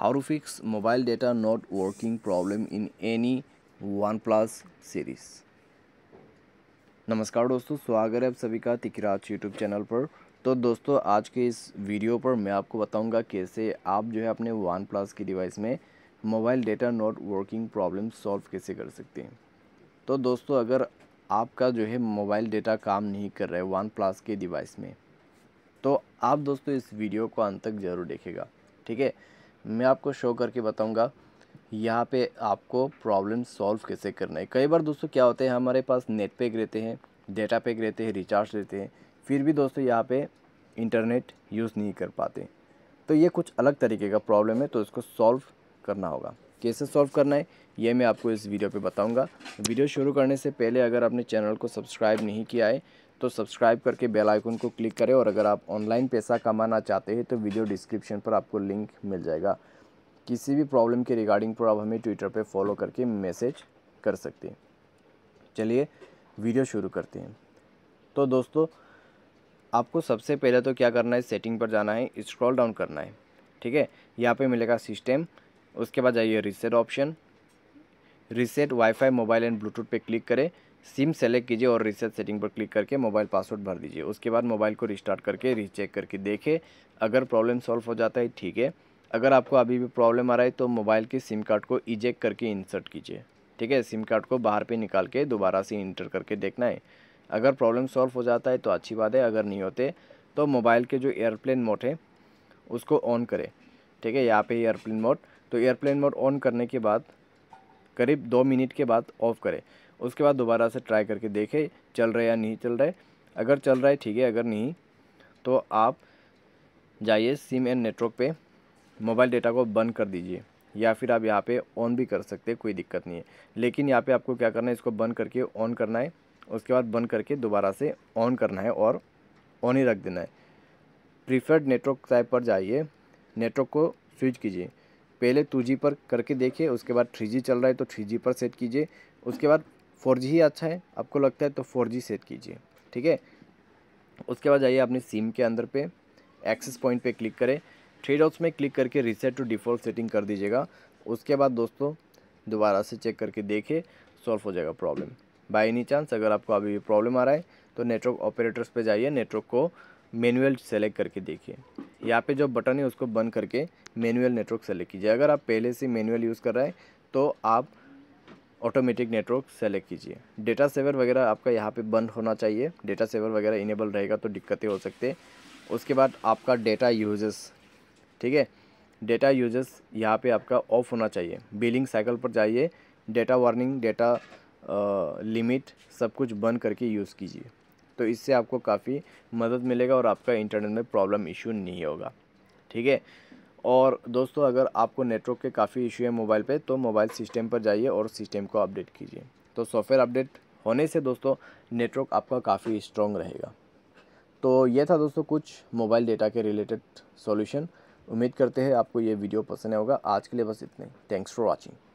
how to fix mobile data not working problem in any OnePlus series नमस्कार दोस्तों स्वागत है आप सभी का तिकराज यूट्यूब चैनल पर तो दोस्तों आज के इस वीडियो पर मैं आपको बताऊंगा कैसे आप जो है अपने वन प्लस की डिवाइस में mobile data not working problem solve कैसे कर सकते हैं तो दोस्तों अगर आपका जो है मोबाइल डेटा काम नहीं कर रहा है वन प्लस के डिवाइस में तो आप दोस्तों इस वीडियो को अंत तक ज़रूर देखेगा ठीक है मैं आपको शो करके बताऊंगा यहाँ पे आपको प्रॉब्लम सॉल्व कैसे करना है कई बार दोस्तों क्या होते हैं हमारे पास नेट पैक रहते हैं डेटा पैक रहते हैं रिचार्ज रहते हैं फिर भी दोस्तों यहाँ पे इंटरनेट यूज़ नहीं कर पाते तो ये कुछ अलग तरीके का प्रॉब्लम है तो इसको सॉल्व करना होगा कैसे सॉल्व करना है ये मैं आपको इस वीडियो पे बताऊंगा वीडियो शुरू करने से पहले अगर आपने चैनल को सब्सक्राइब नहीं किया है तो सब्सक्राइब करके बेल आइकन को क्लिक करें और अगर आप ऑनलाइन पैसा कमाना चाहते हैं तो वीडियो डिस्क्रिप्शन पर आपको लिंक मिल जाएगा किसी भी प्रॉब्लम के रिगार्डिंग पर आप हमें ट्विटर पर फॉलो करके मैसेज कर सकते हैं चलिए वीडियो शुरू करते हैं तो दोस्तों आपको सबसे पहले तो क्या करना है सेटिंग पर जाना है स्क्रॉल डाउन करना है ठीक है यहाँ पे मिलेगा सिस्टम उसके बाद जाइए reset option reset WiFi mobile and Bluetooth पे क्लिक करें सिम सेलेक्ट कीजिए और रीसेट सेटिंग पर क्लिक करके मोबाइल पासवर्ड भर दीजिए उसके बाद मोबाइल को रिस्टार्ट करके रीचेक करके देखें अगर प्रॉब्लम सॉल्व हो जाता है ठीक है अगर आपको अभी भी प्रॉब्लम आ रहा है तो मोबाइल के सिम कार्ड को इजेक्ट करके इंसर्ट कीजिए ठीक है सिम कार्ड को बाहर पर निकाल के दोबारा से इंटर करके देखना है अगर प्रॉब्लम सॉल्व हो जाता है तो अच्छी बात है अगर नहीं होते तो मोबाइल के जो एयरप्लेन मोड है उसको ऑन करें ठीक है यहाँ पे एयरप्लेन मोड तो एयरप्लेन मोड ऑन करने के बाद करीब दो मिनट के बाद ऑफ़ करें उसके बाद दोबारा से ट्राई करके देखें चल रहा है या नहीं चल रहा है अगर चल रहा है ठीक है अगर नहीं तो आप जाइए सिम एंड नेटवर्क पे मोबाइल डेटा को बंद कर दीजिए या फिर आप यहाँ पे ऑन भी कर सकते हैं कोई दिक्कत नहीं है लेकिन यहाँ पे आपको क्या करना है इसको बंद करके ऑन करना है उसके बाद बंद करके दोबारा से ऑन करना है और ऑन ही रख देना है प्रीफर्ड नेटवर्क टाइप पर जाइए नेटवर्क को स्विच कीजिए पहले टू पर करके देखिए उसके बाद थ्री चल रहा है तो थ्री पर सेट कीजिए उसके बाद फोर ही अच्छा है आपको लगता है तो फोर सेट कीजिए ठीक है उसके बाद जाइए अपने सिम के अंदर पे एक्सेस पॉइंट पे क्लिक करें थ्री डॉट्स में क्लिक करके रिसेट टू डिफ़ॉल्ट सेटिंग कर दीजिएगा उसके बाद दोस्तों दोबारा से चेक करके देखें सॉल्व हो जाएगा प्रॉब्लम बाई एनी चांस अगर आपको अभी भी प्रॉब्लम आ रहा है तो नेटवर्क ऑपरेटर्स पे जाइए नेटवर्क को मैनुअल सेलेक्ट करके देखिए यहाँ पे जो बटन है उसको बंद करके मैनुअल नेटवर्क सेलेक्ट कीजिए अगर आप पहले से मैनुअल यूज़ कर रहे हैं तो आप ऑटोमेटिक नेटवर्क सेलेक्ट कीजिए डेटा सेवर वगैरह आपका यहाँ पे बंद होना चाहिए डेटा सेवर वगैरह इनेबल रहेगा तो दिक्कतें हो सकते उसके बाद आपका डेटा यूजेस ठीक है डेटा यूजेस यहाँ पे आपका ऑफ होना चाहिए बिलिंग साइकिल पर जाइए डेटा वार्निंग डेटा लिमिट सब कुछ बंद करके यूज़ कीजिए तो इससे आपको काफ़ी मदद मिलेगा और आपका इंटरनेट में प्रॉब्लम इशू नहीं होगा ठीक है और दोस्तों अगर आपको नेटवर्क के काफ़ी इशू है मोबाइल पे तो मोबाइल सिस्टम पर जाइए और सिस्टम को अपडेट कीजिए तो सॉफ्टवेयर अपडेट होने से दोस्तों नेटवर्क आपका काफ़ी स्ट्रॉन्ग रहेगा तो ये था दोस्तों कुछ मोबाइल डेटा के रिलेटेड सॉल्यूशन उम्मीद करते हैं आपको ये वीडियो पसंद होगा आज के लिए बस इतने थैंक्स फॉर वॉचिंग